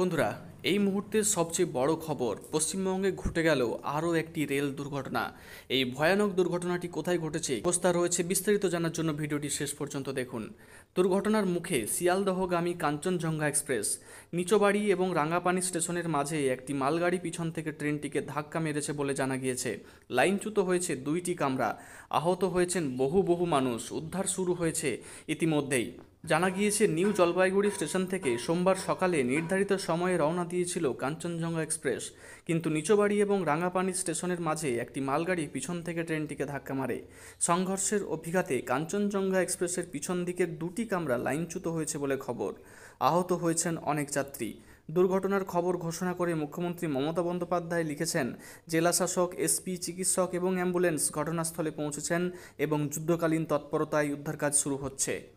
বন্ধুরা এই মুহূর্তের সবচেয়ে বড় খবর পশ্চিমবঙ্গে ঘটে গেল আরও একটি রেল দুর্ঘটনা এই ভয়ানক দুর্ঘটনাটি কোথায় ঘটেছে অবস্থা রয়েছে বিস্তারিত জানার জন্য ভিডিওটি শেষ পর্যন্ত দেখুন দুর্ঘটনার মুখে শিয়ালদহগামী কাঞ্চনজঙ্ঘা এক্সপ্রেস নিচোবাড়ি এবং রাঙ্গাপানি স্টেশনের মাঝে একটি মালগাড়ি পিছন থেকে ট্রেনটিকে ধাক্কা মেরেছে বলে জানা গিয়েছে লাইনচ্যুত হয়েছে দুইটি কামরা আহত হয়েছেন বহু বহু মানুষ উদ্ধার শুরু হয়েছে ইতিমধ্যেই জানা গিয়েছে নিউ জলপাইগুড়ি স্টেশন থেকে সোমবার সকালে নির্ধারিত সময়ে রওনা দিয়েছিল কাঞ্চনজঙ্ঘা এক্সপ্রেস কিন্তু নিচোবাড়ি এবং রাঙাপানি স্টেশনের মাঝে একটি মালগাড়ি পিছন থেকে ট্রেনটিকে ধাক্কা মারে সংঘর্ষের অভিঘাতে কাঞ্চনজঙ্ঘা এক্সপ্রেসের পিছন দিকের দুটি কামরা লাইনচ্যুত হয়েছে বলে খবর আহত হয়েছেন অনেক যাত্রী দুর্ঘটনার খবর ঘোষণা করে মুখ্যমন্ত্রী মমতা বন্দ্যোপাধ্যায় লিখেছেন জেলা শাসক এসপি চিকিৎসক এবং অ্যাম্বুলেন্স ঘটনাস্থলে পৌঁছেছেন এবং যুদ্ধকালীন তৎপরতায় উদ্ধার কাজ শুরু হচ্ছে